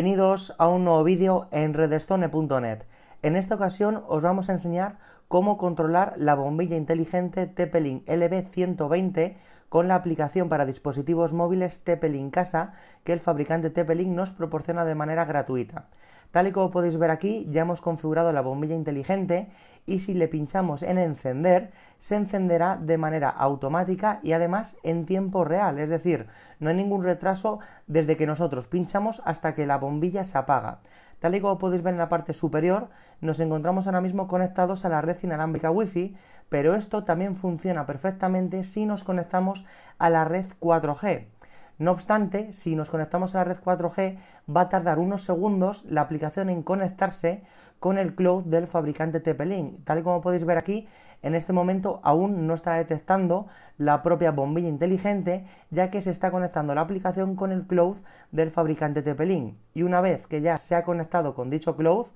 Bienvenidos a un nuevo vídeo en redstone.net. En esta ocasión os vamos a enseñar cómo controlar la bombilla inteligente TP-Link LB120 con la aplicación para dispositivos móviles tp Casa que el fabricante tp nos proporciona de manera gratuita. Tal y como podéis ver aquí, ya hemos configurado la bombilla inteligente y si le pinchamos en encender, se encenderá de manera automática y además en tiempo real, es decir, no hay ningún retraso desde que nosotros pinchamos hasta que la bombilla se apaga. Tal y como podéis ver en la parte superior, nos encontramos ahora mismo conectados a la red inalámbrica Wi-Fi, pero esto también funciona perfectamente si nos conectamos a la red 4G. No obstante, si nos conectamos a la red 4G, va a tardar unos segundos la aplicación en conectarse con el cloud del fabricante tp Tal como podéis ver aquí, en este momento aún no está detectando la propia bombilla inteligente, ya que se está conectando la aplicación con el cloud del fabricante tp Y una vez que ya se ha conectado con dicho cloud,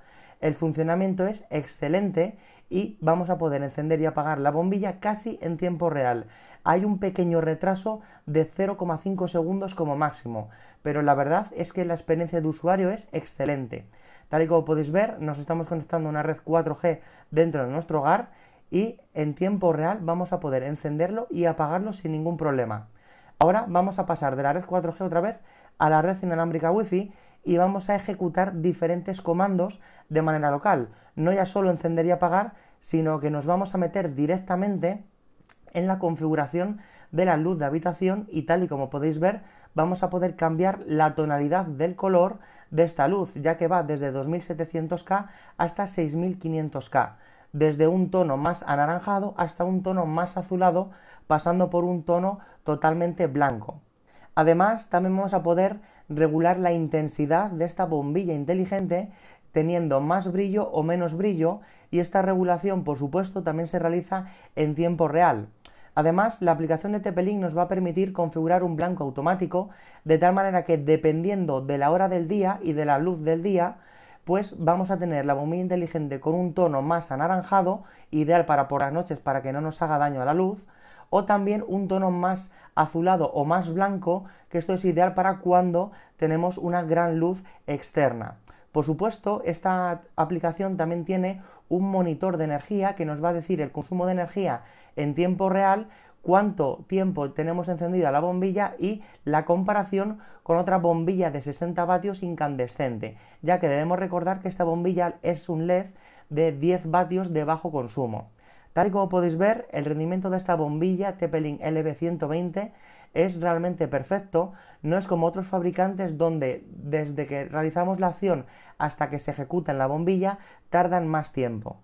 el funcionamiento es excelente y vamos a poder encender y apagar la bombilla casi en tiempo real. Hay un pequeño retraso de 0,5 segundos como máximo, pero la verdad es que la experiencia de usuario es excelente. Tal y como podéis ver, nos estamos conectando a una red 4G dentro de nuestro hogar y en tiempo real vamos a poder encenderlo y apagarlo sin ningún problema. Ahora vamos a pasar de la red 4G otra vez a la red inalámbrica Wi-Fi y vamos a ejecutar diferentes comandos de manera local. No ya solo encender y apagar, sino que nos vamos a meter directamente en la configuración de la luz de habitación y tal y como podéis ver vamos a poder cambiar la tonalidad del color de esta luz ya que va desde 2700K hasta 6500K desde un tono más anaranjado hasta un tono más azulado pasando por un tono totalmente blanco además también vamos a poder regular la intensidad de esta bombilla inteligente teniendo más brillo o menos brillo y esta regulación por supuesto también se realiza en tiempo real. Además, la aplicación de tp nos va a permitir configurar un blanco automático de tal manera que dependiendo de la hora del día y de la luz del día, pues vamos a tener la bombilla inteligente con un tono más anaranjado, ideal para por las noches para que no nos haga daño a la luz, o también un tono más azulado o más blanco, que esto es ideal para cuando tenemos una gran luz externa. Por supuesto, esta aplicación también tiene un monitor de energía que nos va a decir el consumo de energía en tiempo real, cuánto tiempo tenemos encendida la bombilla y la comparación con otra bombilla de 60 vatios incandescente, ya que debemos recordar que esta bombilla es un LED de 10 vatios de bajo consumo. Tal y como podéis ver, el rendimiento de esta bombilla Teppelin LB120 es realmente perfecto, no es como otros fabricantes donde desde que realizamos la acción hasta que se ejecuta en la bombilla tardan más tiempo.